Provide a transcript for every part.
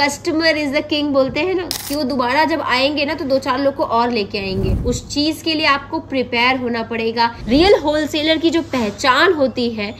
customer is the king बोलते हैं ना कि वो दोबारा जब आएंगे ना तो दो चार लोग को और लेके आएंगे उस चीज के लिए आपको प्रिपेयर होना पड़ेगा रियल होलसेलर की जो पहचान होती है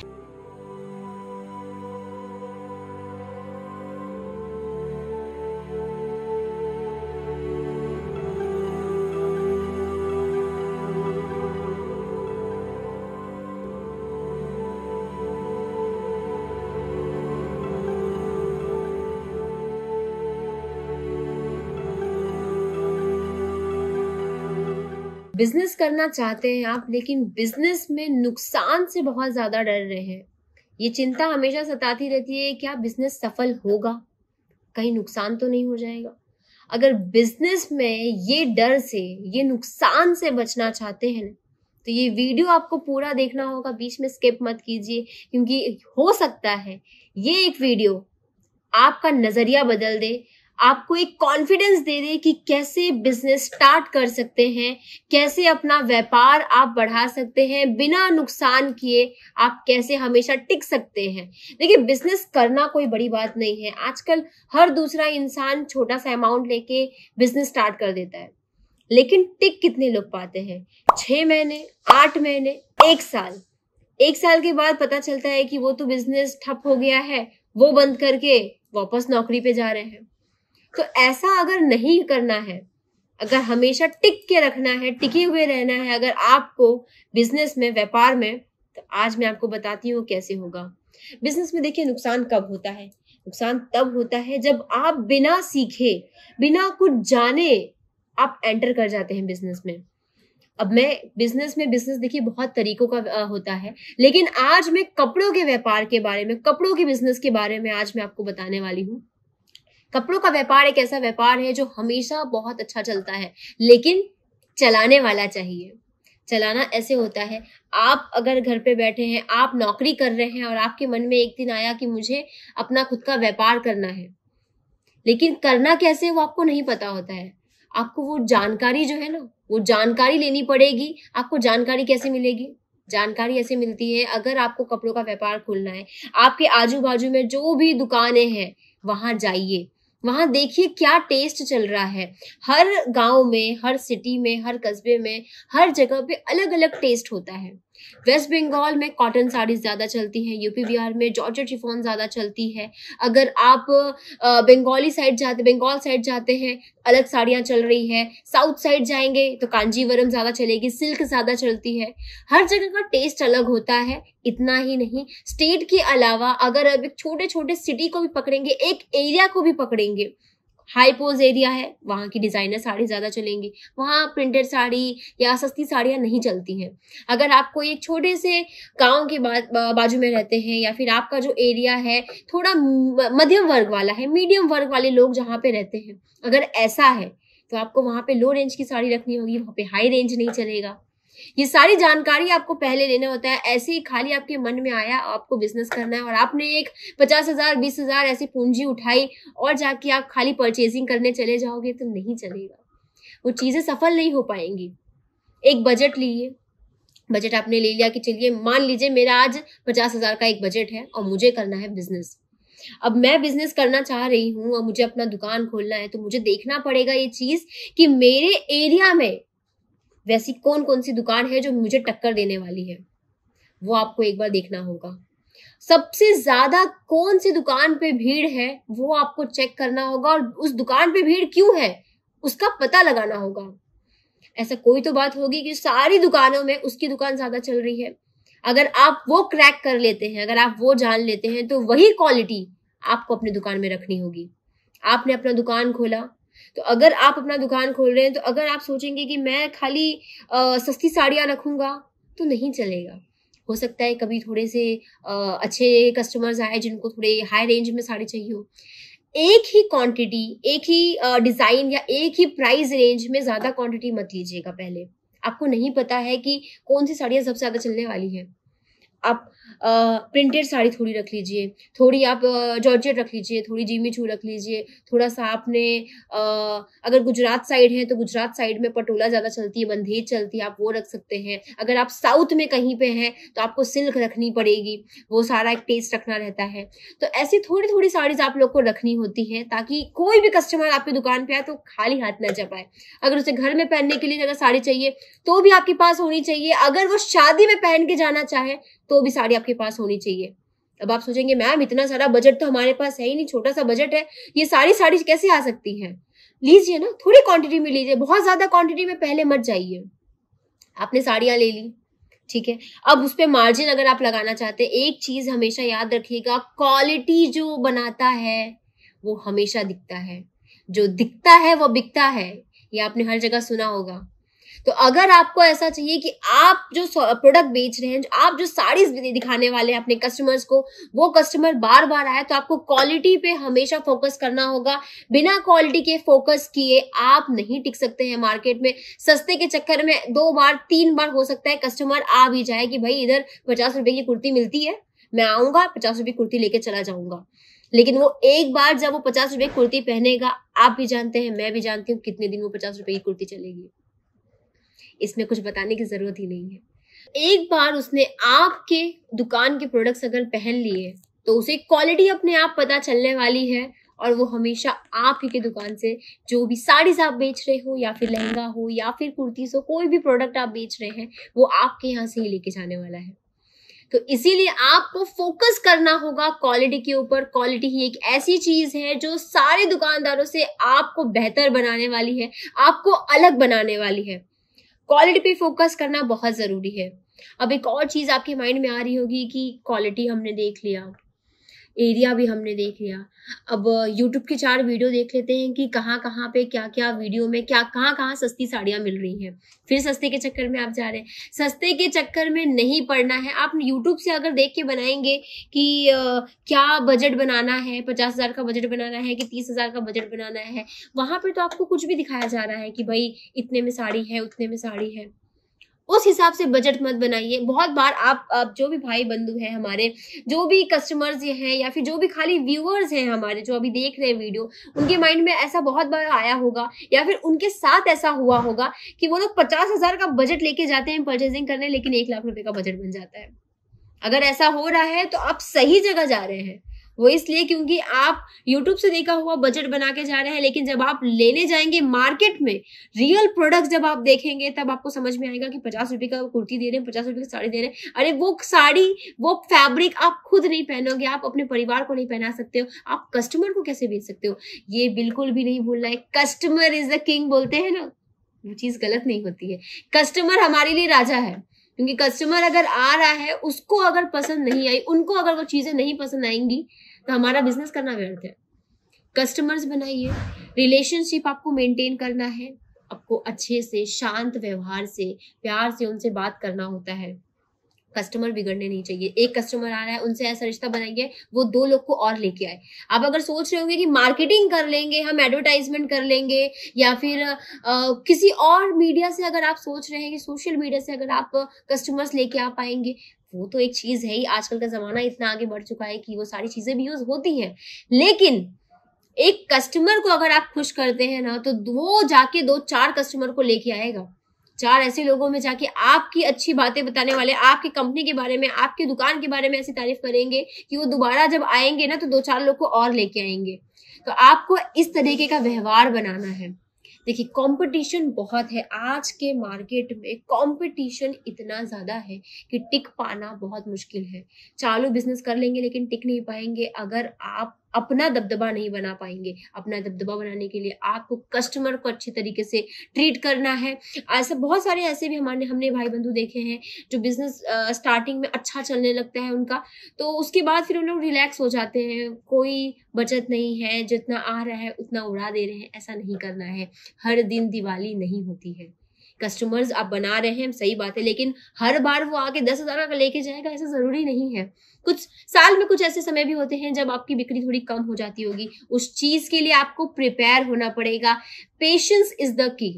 बिजनेस करना चाहते हैं आप लेकिन बिजनेस में नुकसान से बहुत ज्यादा डर रहे हैं ये चिंता हमेशा सताती रहती है क्या बिजनेस सफल होगा कहीं नुकसान तो नहीं हो जाएगा अगर बिजनेस में ये डर से ये नुकसान से बचना चाहते हैं तो ये वीडियो आपको पूरा देखना होगा बीच में स्किप मत कीजिए क्योंकि हो सकता है ये एक वीडियो आपका नजरिया बदल दे आपको एक कॉन्फिडेंस दे दे कि कैसे बिजनेस स्टार्ट कर सकते हैं कैसे अपना व्यापार आप बढ़ा सकते हैं बिना नुकसान किए आप कैसे हमेशा टिक सकते हैं देखिए बिजनेस करना कोई बड़ी बात नहीं है आजकल हर दूसरा इंसान छोटा सा अमाउंट लेके बिजनेस स्टार्ट कर देता है लेकिन टिक कितने लोग पाते हैं छ महीने आठ महीने एक साल एक साल के बाद पता चलता है कि वो तो बिजनेस ठप हो गया है वो बंद करके वापस नौकरी पे जा रहे हैं तो ऐसा अगर नहीं करना है अगर हमेशा टिक के रखना है टिके हुए रहना है अगर आपको बिजनेस में व्यापार में तो आज मैं आपको बताती हूँ कैसे होगा बिजनेस में देखिए नुकसान कब होता है नुकसान तब होता है जब आप बिना सीखे बिना कुछ जाने आप एंटर कर जाते हैं बिजनेस में अब मैं बिजनेस में बिजनेस देखिए बहुत तरीकों का होता है लेकिन आज मैं कपड़ों के व्यापार के बारे में कपड़ों के बिजनेस के बारे में आज मैं आपको बताने वाली हूँ कपड़ों का व्यापार एक ऐसा व्यापार है जो हमेशा बहुत अच्छा चलता है लेकिन चलाने वाला चाहिए चलाना ऐसे होता है आप अगर घर पे बैठे हैं आप नौकरी कर रहे हैं और आपके मन में एक दिन आया कि मुझे अपना खुद का व्यापार करना है लेकिन करना कैसे वो आपको नहीं पता होता है आपको वो जानकारी जो है ना वो जानकारी लेनी पड़ेगी आपको जानकारी कैसे मिलेगी जानकारी ऐसे मिलती है अगर आपको कपड़ों का व्यापार खोलना है आपके आजू बाजू में जो भी दुकानें हैं वहां जाइए वहाँ देखिए क्या टेस्ट चल रहा है हर गांव में हर सिटी में हर कस्बे में हर जगह पे अलग अलग टेस्ट होता है वेस्ट बंगाल में कॉटन साड़ीज ज़्यादा चलती हैं यूपी बिहार में जॉर्ज शिफॉन ज़्यादा चलती है अगर आप बंगाली साइड जाते बंगाल साइड जाते हैं अलग साड़ियाँ चल रही है साउथ साइड जाएंगे तो कांजीवरम ज़्यादा चलेगी सिल्क ज़्यादा चलती है हर जगह का टेस्ट अलग होता है इतना ही नहीं स्टेट के अलावा अगर अब एक छोटे छोटे सिटी को भी पकड़ेंगे एक एरिया को भी पकड़ेंगे हाई पोज एरिया है वहाँ की डिज़ाइनर साड़ी ज़्यादा चलेंगी वहाँ प्रिंटेड साड़ी या सस्ती साड़ियाँ नहीं चलती हैं अगर आप कोई एक छोटे से गाँव के बा, बाजू में रहते हैं या फिर आपका जो एरिया है थोड़ा मध्यम वर्ग वाला है मीडियम वर्ग वाले लोग जहाँ पे रहते हैं अगर ऐसा है तो आपको वहाँ पे लो रेंज की साड़ी रखनी होगी वहाँ पे हाई रेंज नहीं चलेगा ये सारी जानकारी आपको पहले लेना होता है ऐसे ही खाली आपके मन में आया आपको बिजनेस करना है और आपने एक पचास हजार बीस हजार ऐसी पूंजी उठाई और जाके आप खाली परचेजिंग करने चले जाओगे तो नहीं चलेगा वो चीज़ें सफल नहीं हो पाएंगी एक बजट लीजिए बजट आपने ले लिया कि चलिए मान लीजिए मेरा आज पचास हजार का एक बजट है और मुझे करना है बिजनेस अब मैं बिजनेस करना चाह रही हूँ और मुझे अपना दुकान खोलना है तो मुझे देखना पड़ेगा ये चीज़ कि मेरे एरिया में वैसी कौन कौन सी दुकान है जो मुझे टक्कर देने वाली है वो आपको एक बार देखना होगा सबसे ज्यादा कौन सी दुकान पे भीड़ है वो आपको चेक करना होगा और उस दुकान पे भीड़ क्यों है उसका पता लगाना होगा ऐसा कोई तो बात होगी कि सारी दुकानों में उसकी दुकान ज्यादा चल रही है अगर आप वो क्रैक कर लेते हैं अगर आप वो जान लेते हैं तो वही क्वालिटी आपको अपनी दुकान में रखनी होगी आपने अपना दुकान खोला तो अगर आप अपना दुकान खोल रहे हैं तो अगर आप सोचेंगे कि मैं खाली आ, सस्ती साड़ियाँ रखूंगा तो नहीं चलेगा हो सकता है कभी थोड़े से आ, अच्छे कस्टमर्स आए जिनको थोड़े हाई रेंज में साड़ी चाहिए हो एक ही क्वांटिटी एक ही डिज़ाइन या एक ही प्राइस रेंज में ज़्यादा क्वांटिटी मत लीजिएगा पहले आपको नहीं पता है कि कौन सी साड़ियाँ सबसे ज़्यादा चलने वाली हैं आप प्रिंटेड साड़ी थोड़ी रख लीजिए थोड़ी आप जॉर्जेट रख लीजिए थोड़ी जीमी छू रख लीजिए थोड़ा सा आपने अगर गुजरात साइड है तो गुजरात साइड में पटोला ज़्यादा चलती है बंधेज चलती है आप वो रख सकते हैं अगर आप साउथ में कहीं पे हैं तो आपको सिल्क रखनी पड़ेगी वो सारा एक टेस्ट रखना रहता है तो ऐसी थोड़ी थोड़ी साड़ीज़ आप लोग को रखनी होती है ताकि कोई भी कस्टमर आपकी दुकान पर आए तो खाली हाथ ना जा पाए अगर उसे घर में पहनने के लिए अगर साड़ी चाहिए तो भी आपके पास होनी चाहिए अगर वो शादी में पहन के जाना चाहे तो भी साड़ी आपके पास होनी चाहिए अब आप सोचेंगे मैम इतना सारा बजट तो हमारे पास है ही नहीं छोटा सा बजट है ये सारी साड़ी कैसे आ सकती है लीजिए ना थोड़ी क्वांटिटी में लीजिए बहुत ज्यादा क्वांटिटी में पहले मत जाइए आपने साड़ियां ले ली ठीक है अब उस पर मार्जिन अगर आप लगाना चाहते हैं एक चीज हमेशा याद रखिएगा क्वालिटी जो बनाता है वो हमेशा दिखता है जो दिखता है वो बिकता है ये आपने हर जगह सुना होगा तो अगर आपको ऐसा चाहिए कि आप जो प्रोडक्ट बेच रहे हैं जो आप जो साड़ीज दिखाने वाले हैं अपने कस्टमर्स को वो कस्टमर बार बार आए तो आपको क्वालिटी पे हमेशा फोकस करना होगा बिना क्वालिटी के फोकस किए आप नहीं टिक सकते हैं मार्केट में सस्ते के चक्कर में दो बार तीन बार हो सकता है कस्टमर आ भी जाए कि भाई इधर पचास रुपए की कुर्ती मिलती है मैं आऊंगा पचास रुपये कुर्ती लेके चला जाऊंगा लेकिन वो एक बार जब वो पचास रुपए कुर्ती पहनेगा आप भी जानते हैं मैं भी जानती हूँ कितने दिन वो पचास रुपये की कुर्ती चलेगी इसमें कुछ बताने की ज़रूरत ही नहीं है एक बार उसने आपके दुकान के प्रोडक्ट्स अगर पहन लिए तो उसे क्वालिटी अपने आप पता चलने वाली है और वो हमेशा आप ही के दुकान से जो भी साड़ीज आप बेच रहे हो या फिर लहंगा हो या फिर कुर्तीज हो कोई भी प्रोडक्ट आप बेच रहे हैं वो आपके यहाँ से ही लेके जाने वाला है तो इसीलिए आपको फोकस करना होगा क्वालिटी के ऊपर क्वालिटी ही एक ऐसी चीज है जो सारे दुकानदारों से आपको बेहतर बनाने वाली है आपको अलग बनाने वाली है क्वालिटी पे फोकस करना बहुत ज़रूरी है अब एक और चीज़ आपके माइंड में आ रही होगी कि क्वालिटी हमने देख लिया एरिया भी हमने देख लिया अब यूट्यूब uh, के चार वीडियो देख लेते हैं कि कहाँ कहाँ पे क्या क्या वीडियो में क्या कहाँ कहाँ सस्ती साड़ियाँ मिल रही हैं फिर सस्ते के चक्कर में आप जा रहे हैं सस्ते के चक्कर में नहीं पड़ना है आप यूट्यूब से अगर देख के बनाएंगे कि आ, uh, क्या बजट बनाना है पचास हज़ार का बजट बनाना है कि तीस हज़ार का बजट बनाना है वहाँ पर तो आपको कुछ भी दिखाया जा रहा है कि भाई इतने में साड़ी है उतने में साड़ी है उस हिसाब से बजट मत बनाइए बहुत बार आप आप जो भी भाई बंधु हैं हमारे जो भी कस्टमर्स हैं या फिर जो भी खाली व्यूअर्स हैं हमारे जो अभी देख रहे हैं वीडियो उनके माइंड में ऐसा बहुत बार आया होगा या फिर उनके साथ ऐसा हुआ होगा कि वो लोग पचास हजार का बजट लेके जाते हैं परचेजिंग करने लेकिन एक लाख रुपए का बजट बन जाता है अगर ऐसा हो रहा है तो आप सही जगह जा रहे हैं वो इसलिए क्योंकि आप यूट्यूब से देखा हुआ बजट बना के जा रहे हैं लेकिन जब आप लेने जाएंगे मार्केट में रियल प्रोडक्ट जब आप देखेंगे तब आपको समझ में आएगा कि पचास रुपए का कुर्ती दे रहे हैं पचास रुपए की साड़ी दे रहे हैं अरे वो साड़ी वो फैब्रिक आप खुद नहीं पहनोगे आप अपने परिवार को नहीं पहना सकते हो आप कस्टमर को कैसे बेच सकते हो ये बिल्कुल भी नहीं भूलना है कस्टमर इज द किंग बोलते हैं ना वो चीज़ गलत नहीं होती है कस्टमर हमारे लिए राजा है क्योंकि कस्टमर अगर आ रहा है उसको अगर पसंद नहीं आई उनको अगर वो चीज़ें नहीं पसंद आएंगी तो हमारा बिजनेस करना व्यर्थ है कस्टमर्स बनाइए रिलेशनशिप आपको मेंटेन करना है आपको अच्छे से शांत व्यवहार से प्यार से उनसे बात करना होता है कस्टमर बिगड़ने नहीं चाहिए एक कस्टमर आ रहा है उनसे ऐसा रिश्ता बनाइए वो दो लोग को और लेके आए आप अगर सोच रहे होंगे कि मार्केटिंग कर लेंगे हम एडवर्टाइजमेंट कर लेंगे या फिर आ, किसी और मीडिया से अगर आप सोच रहे हैं कि सोशल मीडिया से अगर आप कस्टमर्स लेके आ पाएंगे वो तो एक चीज़ है ही आजकल का ज़माना इतना आगे बढ़ चुका है कि वो सारी चीज़ें भी यूज़ होती हैं लेकिन एक कस्टमर को अगर आप खुश करते हैं ना तो वो जाके दो चार कस्टमर को लेके आएगा चार ऐसे लोगों में जाके आपकी अच्छी बातें बताने वाले आपकी कंपनी के बारे में आपकी दुकान के बारे में ऐसी तारीफ करेंगे कि वो दोबारा जब आएंगे ना तो दो चार लोग को और लेके आएंगे तो आपको इस तरीके का व्यवहार बनाना है देखिए कंपटीशन बहुत है आज के मार्केट में कंपटीशन इतना ज़्यादा है कि टिक पाना बहुत मुश्किल है चालू बिजनेस कर लेंगे लेकिन टिक नहीं पाएंगे अगर आप अपना दबदबा नहीं बना पाएंगे अपना दबदबा बनाने के लिए आपको कस्टमर को अच्छे तरीके से ट्रीट करना है ऐसे बहुत सारे ऐसे भी हमारे हमने भाई बंधु देखे हैं जो बिजनेस स्टार्टिंग में अच्छा चलने लगता है उनका तो उसके बाद फिर उन लोग रिलैक्स हो जाते हैं कोई बचत नहीं है जितना आ रहा है उतना उड़ा दे रहे हैं ऐसा नहीं करना है हर दिन दिवाली नहीं होती है कस्टमर्स आप बना रहे हैं सही बात है लेकिन हर बार वो आके दस हजार का लेके जाएगा ऐसा जरूरी नहीं है कुछ साल में कुछ ऐसे समय भी होते हैं जब आपकी बिक्री थोड़ी कम हो जाती होगी उस चीज के लिए आपको प्रिपेयर होना पड़ेगा पेशेंस इज द की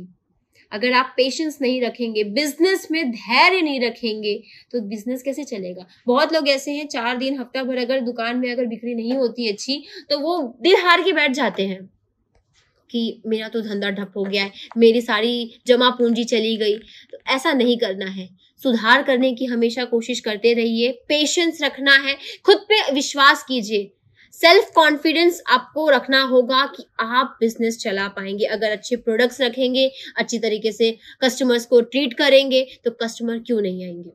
अगर आप पेशेंस नहीं रखेंगे बिजनेस में धैर्य नहीं रखेंगे तो बिजनेस कैसे चलेगा बहुत लोग ऐसे हैं चार दिन हफ्ता भर अगर दुकान में अगर बिक्री नहीं होती अच्छी तो वो दिन हार के बैठ जाते हैं कि मेरा तो धंधा ठप हो गया है मेरी सारी जमा पूंजी चली गई तो ऐसा नहीं करना है सुधार करने की हमेशा कोशिश करते रहिए पेशेंस रखना है खुद पे विश्वास कीजिए सेल्फ कॉन्फिडेंस आपको रखना होगा कि आप बिजनेस चला पाएंगे अगर अच्छे प्रोडक्ट्स रखेंगे अच्छी तरीके से कस्टमर्स को ट्रीट करेंगे तो कस्टमर क्यों नहीं आएंगे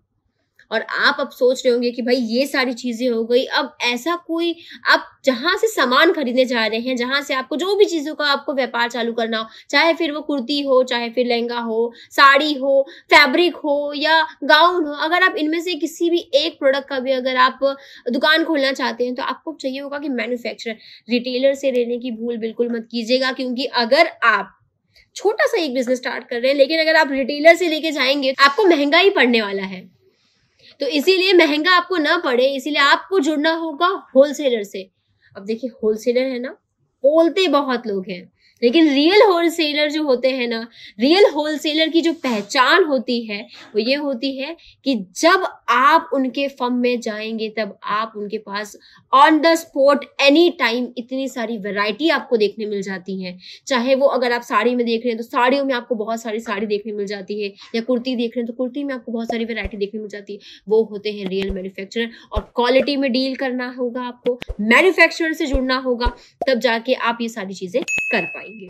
और आप अब सोच रहे होंगे कि भाई ये सारी चीज़ें हो गई अब ऐसा कोई आप जहां से सामान खरीदने जा रहे हैं जहां से आपको जो भी चीज़ों का आपको व्यापार चालू करना हो चाहे फिर वो कुर्ती हो चाहे फिर लहंगा हो साड़ी हो फैब्रिक हो या गाउन हो अगर आप इनमें से किसी भी एक प्रोडक्ट का भी अगर आप दुकान खोलना चाहते हैं तो आपको चाहिए होगा कि मैन्युफैक्चरर रिटेलर से लेने की भूल बिल्कुल मत कीजिएगा क्योंकि अगर आप छोटा सा एक बिजनेस स्टार्ट कर रहे हैं लेकिन अगर आप रिटेलर से लेके जाएंगे तो आपको महंगा ही पड़ने वाला है तो इसीलिए महंगा आपको ना पड़े इसीलिए आपको जुड़ना होगा होलसेलर से अब देखिए होलसेलर है ना बोलते बहुत लोग हैं लेकिन रियल होलसेलर जो होते हैं ना रियल होलसेलर की जो पहचान होती है वो ये होती है कि जब आप उनके फर्म में जाएंगे तब आप उनके पास on the spot any time इतनी सारी वैरायटी आपको देखने मिल जाती है चाहे वो अगर आप साड़ी में देख रहे हैं तो साड़ियों में आपको बहुत सारी साड़ी देखने मिल जाती है या कुर्ती देख रहे हैं तो कुर्ती में आपको बहुत सारी वेरायटी देखने मिल जाती है वो होते हैं रियल मैन्युफैक्चर और क्वालिटी में डील करना होगा आपको मैन्युफैक्चर से जुड़ना होगा तब जाके आप ये सारी चीज़ें कर पाए 이게